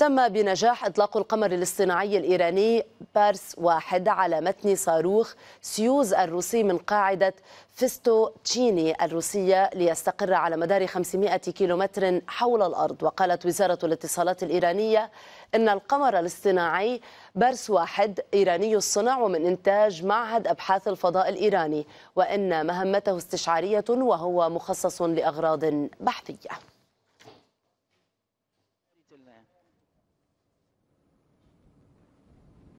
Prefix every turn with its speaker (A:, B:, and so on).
A: تم بنجاح إطلاق القمر الاصطناعي الإيراني بارس واحد على متن صاروخ سيوز الروسي من قاعدة فيستو تشيني الروسية ليستقر على مدار 500 كيلومتر حول الأرض وقالت وزارة الاتصالات الإيرانية أن القمر الاصطناعي بارس واحد إيراني الصنع ومن إنتاج معهد أبحاث الفضاء الإيراني وأن مهمته استشعارية وهو مخصص لأغراض بحثية